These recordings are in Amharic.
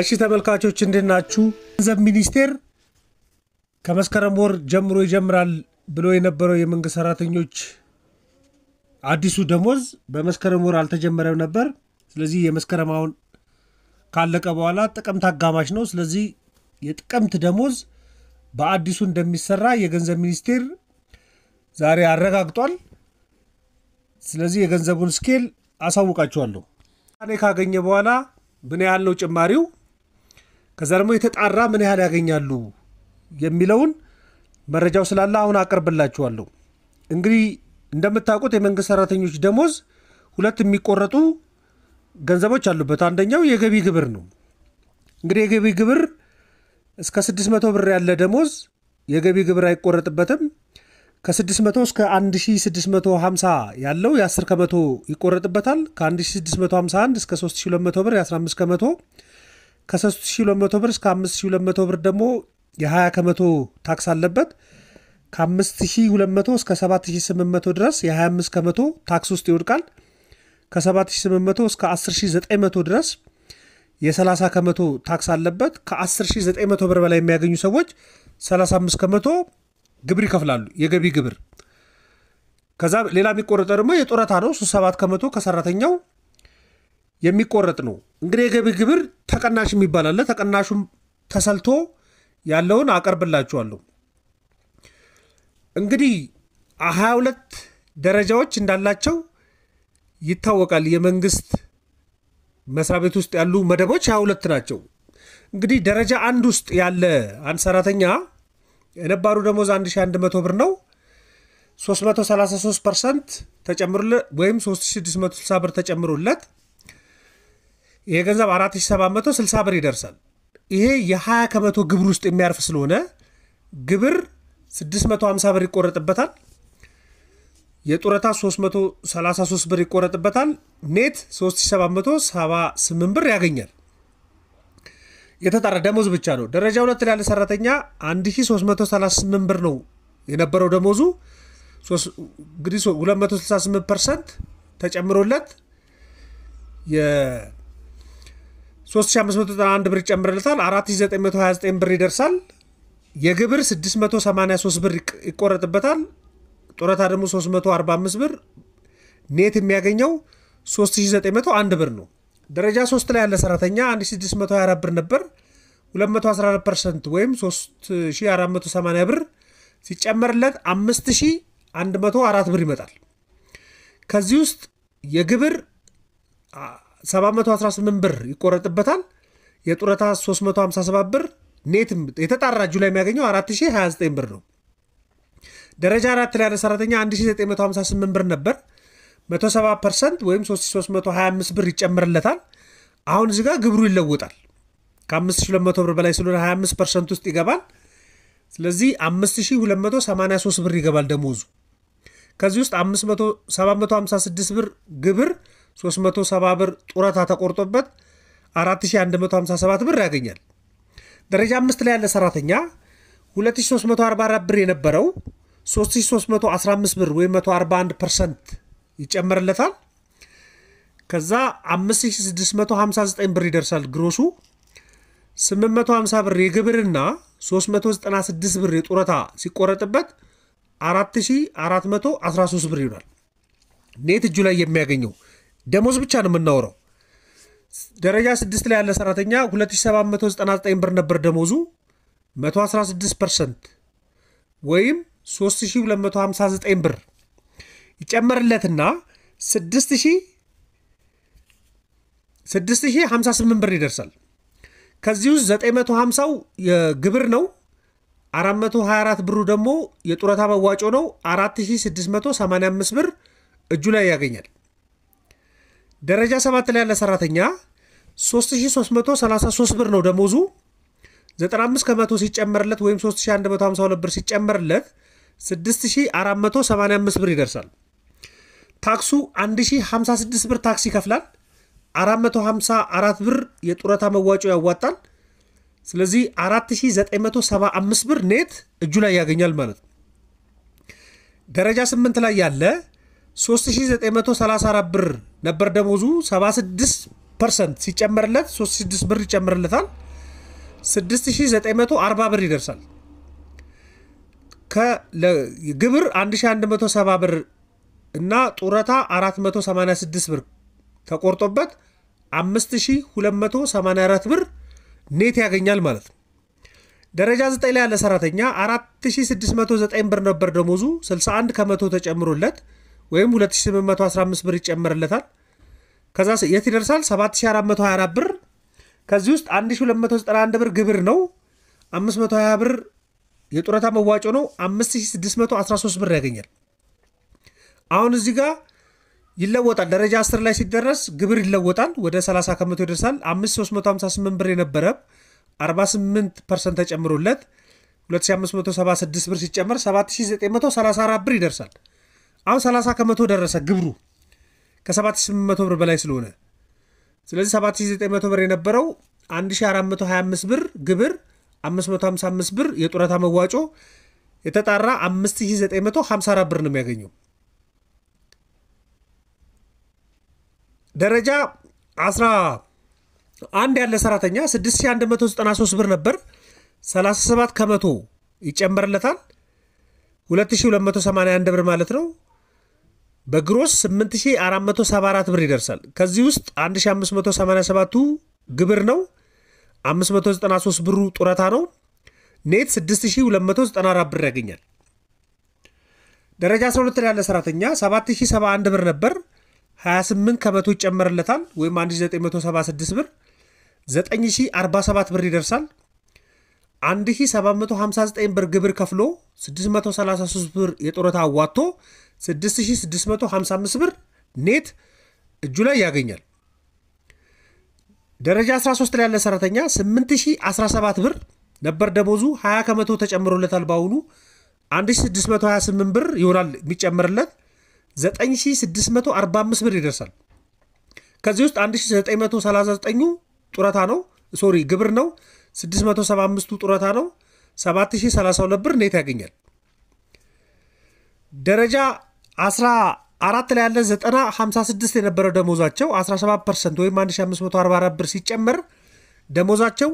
እሺ ተመልካቾች እንዴት ናችሁ? ገንዘብ ሚኒስቴር ከመስከረም ወር ጀምሮ ይጀምራል ብሎ የነበረው የመንግስት ሰራተኞች አዲሱ ደሞዝ በመስከረም ወር አልተጀመረም ነበር። ስለዚህ የመስከረም አሁን ካለቀ በኋላ ጥቅምት አጋማሽ ነው። ስለዚህ የጥቅምት ደሞዝ በአዲሱ እንደሚሰራ የገንዘብ ሚኒስቴር ዛሬ አረጋግጧል። ስለዚህ የገንዘቡን ስኬል አሳውቃችኋለሁ። ውሳኔ ካገኘ በኋላ ምን ያህል ነው ጭማሪው፣ ከዛ ደግሞ የተጣራ ምን ያህል ያገኛሉ የሚለውን መረጃው ስላለ አሁን አቀርብላችኋለሁ። እንግዲህ እንደምታውቁት የመንግስት ሰራተኞች ደሞዝ ሁለት የሚቆረጡ ገንዘቦች አሉበት። አንደኛው የገቢ ግብር ነው። እንግዲህ የገቢ ግብር እስከ 600 ብር ያለ ደሞዝ የገቢ ግብር አይቆረጥበትም። ከ600 እስከ 1650 ያለው የ10 ከመቶ ይቆረጥበታል። ከ1651 እስከ 3200 ብር የ15 ከመቶ፣ ከ3200 ብር እስከ 5200 ብር ደግሞ የ20 ከመቶ ታክስ አለበት። ከ5200 እስከ 7800 ድረስ የ25 ከመቶ ታክስ ውስጥ ይወድቃል። ከ7800 እስከ 10900 ድረስ የ30 ከመቶ ታክስ አለበት። ከ10900 ብር በላይ የሚያገኙ ሰዎች 35 ከመቶ ግብር ይከፍላሉ፣ የገቢ ግብር። ከዛ ሌላ የሚቆረጠ ደግሞ የጡረታ ነው። ሶስት ሰባት ከመቶ ከሰራተኛው የሚቆረጥ ነው። እንግዲህ የገቢ ግብር ተቀናሽ የሚባላለ ተቀናሹም ተሰልቶ ያለውን አቀርብላችኋለሁ። እንግዲህ ሀያ ሁለት ደረጃዎች እንዳላቸው ይታወቃል። የመንግስት መስሪያ ቤት ውስጥ ያሉ መደቦች ሀያ ሁለት ናቸው። እንግዲህ ደረጃ አንድ ውስጥ ያለ አንድ ሰራተኛ የነባሩ ደሞዝ 1100 ብር ነው። 333 ፐርሰንት ወይም 3660 ብር ተጨምሮለት ይሄ ገንዘብ 4760 ብር ይደርሳል። ይሄ የ20 ከመቶ ግብር ውስጥ የሚያርፍ ስለሆነ ግብር 650 ብር ይቆረጥበታል። የጡረታ 333 ብር ይቆረጥበታል። ኔት 3778 ብር ያገኛል። የተጣራ ደሞዝ ብቻ ነው። ደረጃ ሁለት ላለ ሰራተኛ 1338 ብር ነው የነበረው ደሞዙ። እንግዲህ 268 ፐርሰንት ተጨምሮለት የ3591 ብር ይጨምርለታል። 4929 ብር ይደርሳል። የግብር 683 ብር ይቆረጥበታል። ጡረታ ደግሞ 345 ብር ኔት የሚያገኘው 3901 ብር ነው። ደረጃ 3 ላይ ያለ ሰራተኛ 1624 ብር ነበር 214 ፐርሰንት ወይም 3480 ብር ሲጨመርለት 5104 ብር ይመጣል። ከዚህ ውስጥ የግብር 718 ብር ይቆረጥበታል። የጡረታ 357 ብር ኔት የተጣራ እጁ ላይ የሚያገኘው 4029 ብር ነው። ደረጃ አራት ላይ ያለ ሰራተኛ 1958 ብር ነበር 170 ፐርሰንት ወይም 3325 ብር ይጨምርለታል። አሁን እዚህ ጋር ግብሩ ይለወጣል። ከ5200 ብር በላይ ስለሆነ 25 ፐርሰንት ውስጥ ይገባል። ስለዚህ 5283 ብር ይገባል ደሞዙ። ከዚህ ውስጥ 756 ብር ግብር፣ 370 ብር ጡረታ ተቆርጦበት 4157 ብር ያገኛል። ደረጃ አምስት ላይ ያለ ሰራተኛ 2344 ብር የነበረው 3315 ብር ወይም 141 ፐርሰንት ይጨመርለታል። ከዛ 5659 ብር ይደርሳል ግሮሱ። 850 ብር የግብርና 396 ብር የጡረታ ሲቆረጥበት 4413 ብር ይሆናል። ኔት እጁ ላይ የሚያገኘው ደሞዝ ብቻ ነው የምናወረው ደረጃ 6 ላይ ያለ ሰራተኛ 2799 ብር ነበር ደሞዙ 116 ፐርሰንት ወይም 3259 ብር ይጨመርለትና 6058 ብር ይደርሳል። ከዚህ ውስጥ 950ው የግብር ነው። 424 ብሩ ደግሞ የጡረታ መዋጮ ነው። 4685 ብር እጁ ላይ ያገኛል። ደረጃ 7 ላይ ያለ ሰራተኛ 3333 ብር ነው ደሞዙ። 95 ከመቶ ሲጨመርለት ወይም 3152 ብር ሲጨመርለት 6485 ብር ይደርሳል። ታክሱ 1056 ብር ታክስ ይከፍላል። 454 ብር የጡረታ መዋጮ ያዋጣል። ስለዚህ 4975 ብር ኔት እጁ ላይ ያገኛል ማለት ነው። ደረጃ 8 ላይ ያለ 3934 ብር ነበር ደሞዙ 76 ፐርሰንት ሲጨመርለት 36 ብር ይጨምርለታል 6940 ብር ይደርሳል። ግብር 1170 ብር እና ጡረታ 486 ብር ተቆርጦበት 5284 ብር ኔት ያገኛል ማለት ነው። ደረጃ 9 ላይ ያለ ሰራተኛ 4609 ብር ነበር ደሞዙ 61 ከመቶ ተጨምሮለት ወይም 2815 ብር ይጨመርለታል። ከዛ የት ይደርሳል? 7424 ብር። ከዚህ ውስጥ 1291 ብር ግብር ነው፣ 520 ብር የጡረታ መዋጮ ነው፣ 5613 ብር ያገኛል። አሁን እዚህ ጋር ይለወጣል። ደረጃ አስር ላይ ሲደረስ ግብር ይለወጣል፣ ወደ 30 ከመቶ ይደርሳል። 5358 ብር የነበረ 48 ፐርሰንት ተጨምሮለት 2576 ብር ሲጨመር 7934 ብር ይደርሳል። አሁን 30 ከመቶ ደረሰ ግብሩ ከ7800 ብር በላይ ስለሆነ፣ ስለዚህ 7900 ብር የነበረው 1425 ብር ግብር፣ 555 ብር የጡረታ መዋጮ የተጣራ 5954 ብር ነው የሚያገኘው። ደረጃ 11 ያለ ሰራተኛ 6193 ብር ነበር። 37 ከመቶ ይጨመርለታል 2281 ብር ማለት ነው። በግሮስ 8474 ብር ይደርሳል። ከዚህ ውስጥ 1587ቱ ግብር ነው። 593 ብሩ ጡረታ ነው። ኔት 6294 ብር ያገኛል። ደረጃ 12 ያለ ሰራተኛ 7071 ብር ነበር 28 ከመቶ ይጨመርለታል ወይም 1976 ብር 9047 ብር ይደርሳል። 1759 ብር ግብር ከፍሎ 633 ብር የጡረታ አዋጥቶ 6655 ብር ኔት እጁ ላይ ያገኛል። ደረጃ 13 ላይ ያለ ሰራተኛ 8017 ብር ነበር ደሞዙ 20 ከመቶ ተጨምሮለታል። በአሁኑ 1628 ብር ይሆናል የሚጨምርለት 9645 ብር ይደርሳል። ከዚህ ውስጥ 1939ኙ ጡረታ ነው፣ ሶሪ ግብር ነው። 675ቱ ጡረታ ነው። 7032 ብር ኔት ያገኛል? ደረጃ 14 ላይ ያለ 956 የነበረው ደሞዛቸው 17 ፐርሰንት ወይም 1544 ብር ሲጨመር ደሞዛቸው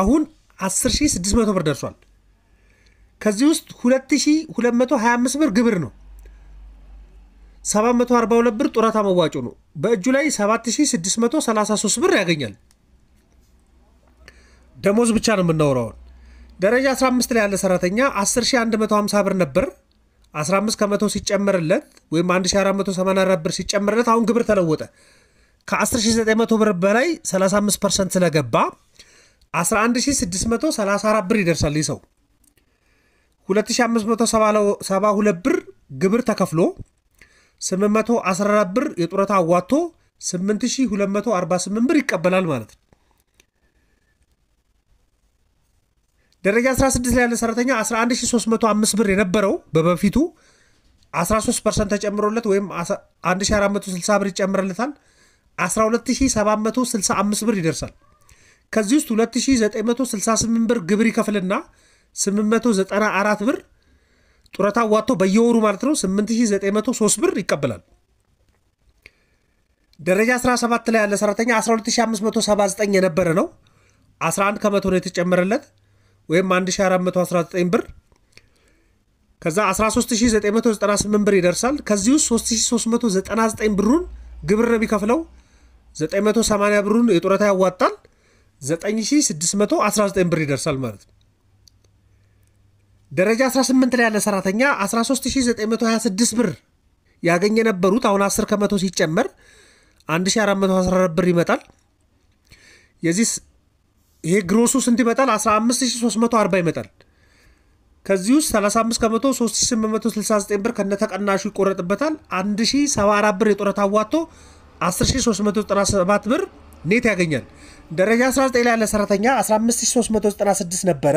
አሁን 10600 ብር ደርሷል። ከዚህ ውስጥ 2225 ብር ግብር ነው። 742 ብር ጡረታ መዋጮ ነው። በእጁ ላይ 7633 ብር ያገኛል። ደሞዝ ብቻ ነው የምናውረውን። ደረጃ 15 ላይ ያለ ሰራተኛ 10150 ብር ነበር 15 ከመቶ ሲጨምርለት ወይም 1484 ብር ሲጨምርለት አሁን ግብር ተለወጠ። ከ10900 ብር በላይ 35 ፐርሰንት ስለገባ 11634 ብር ይደርሳል። ይህ ሰው 2572 ብር ግብር ተከፍሎ 814 ብር የጡረታ አዋጥቶ 8248 ብር ይቀበላል ማለት ነው። ደረጃ 16 ላይ ያለ ሰራተኛ 11305 ብር የነበረው በበፊቱ 13 ፐርሰንት ተጨምሮለት ወይም 1460 ብር ይጨምርለታል። 12765 ብር ይደርሳል። ከዚህ ውስጥ 2968 ብር ግብር ይከፍልና 894 ብር ጡረታ ዋቶ በየወሩ ማለት ነው 8903 ብር ይቀበላል። ደረጃ 17 ላይ ያለ ሰራተኛ 12579 የነበረ ነው 11 ከመቶ ነው የተጨመረለት ወይም 1419 ብር ከዛ 13998 ብር ይደርሳል። ከዚህ ውስጥ 3399 ብሩን ግብር ነው የሚከፍለው። 980 ብሩን የጡረታ ያዋጣል። 9619 ብር ይደርሳል ማለት ነው። ደረጃ 18 ላይ ያለ ሰራተኛ 13926 ብር ያገኘ ነበሩት አሁን 10 ከመቶ ሲጨመር 1414 ብር ይመጣል። የዚህ ይሄ ግሮሱ ስንት ይመጣል? 15340 ይመጣል። ከዚህ ውስጥ 35 ከመቶ 3869 ብር ከነተቀናሹ ይቆረጥበታል። 1074 ብር የጡረታ አዋጥቶ 10397 ብር ኔት ያገኛል። ደረጃ 19 ላይ ያለ ሰራተኛ 15396 ነበረ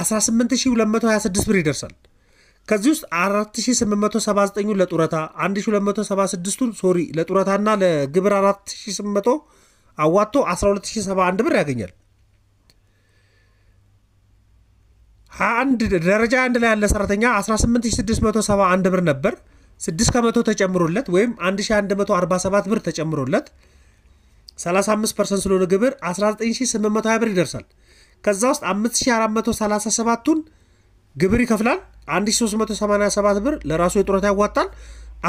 18226 ብር ይደርሳል። ከዚህ ውስጥ 4879ን ለጡረታ 1276ቱን ሶሪ ለጡረታና ለግብር 4800 አዋጥቶ 12071 ብር ያገኛል። 21 ደረጃ አንድ ላይ ያለ ሰራተኛ 18671 ብር ነበር። 6 ከመቶ ተጨምሮለት ወይም 1147 ብር ተጨምሮለት 35 ፐርሰንት ስለሆነ ግብር 19820 ብር ይደርሳል። ከዛ ውስጥ 5437ቱን ግብር ይከፍላል። 1387 ብር ለራሱ የጡረታ ያዋጣል።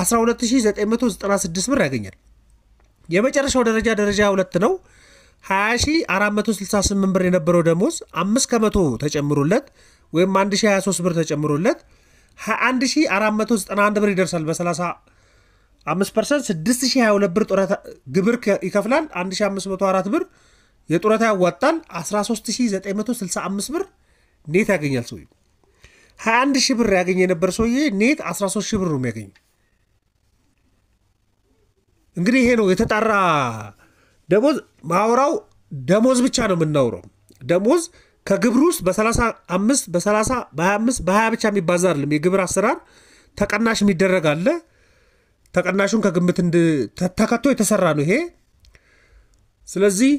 12996 ብር ያገኛል። የመጨረሻው ደረጃ ደረጃ ሁለት ነው። 20468 ብር የነበረው ደሞዝ 5 ከመቶ ተጨምሮለት ወይም 1023 ብር ተጨምሮለት 21491 ብር ይደርሳል። በ35 ፐርሰንት 6022 ብር ግብር ይከፍላል። 1504 ብር የጡረታ ያዋጣል 13965 ብር ኔት ያገኛል ሰው 21 ሺህ ብር ያገኘ የነበር ሰውዬ ኔት 13 ሺህ ብር ነው የሚያገኝ። እንግዲህ ይሄ ነው የተጣራ ደሞዝ። ማውራው ደሞዝ ብቻ ነው የምናውረው። ደሞዝ ከግብር ውስጥ በ35 በ30 በ25 በ20 ብቻ የሚባዛ አይደለም። የግብር አሰራር ተቀናሽ የሚደረግ አለ። ተቀናሹን ከግምት ተከቶ የተሰራ ነው ይሄ ስለዚህ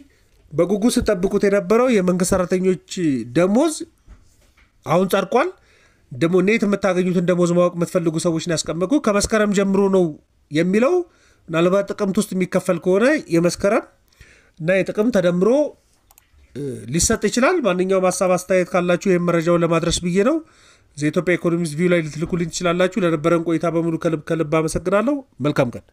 በጉጉት ስጠብቁት የነበረው የመንግስት ሰራተኞች ደሞዝ አሁን ጸድቋል። ደግሞ ኔት የምታገኙትን ደሞዝ ማወቅ የምትፈልጉ ሰዎች ያስቀመቁ ከመስከረም ጀምሮ ነው የሚለው ምናልባት ጥቅምት ውስጥ የሚከፈል ከሆነ የመስከረም እና የጥቅም ተደምሮ ሊሰጥ ይችላል። ማንኛውም ሀሳብ አስተያየት ካላችሁ ይህም መረጃውን ለማድረስ ብዬ ነው። ኢትዮጵያ ኢኮኖሚስት ቪው ላይ ልትልኩልኝ ትችላላችሁ። ለነበረን ቆይታ በሙሉ ከልብ ከልብ አመሰግናለሁ። መልካም ቀን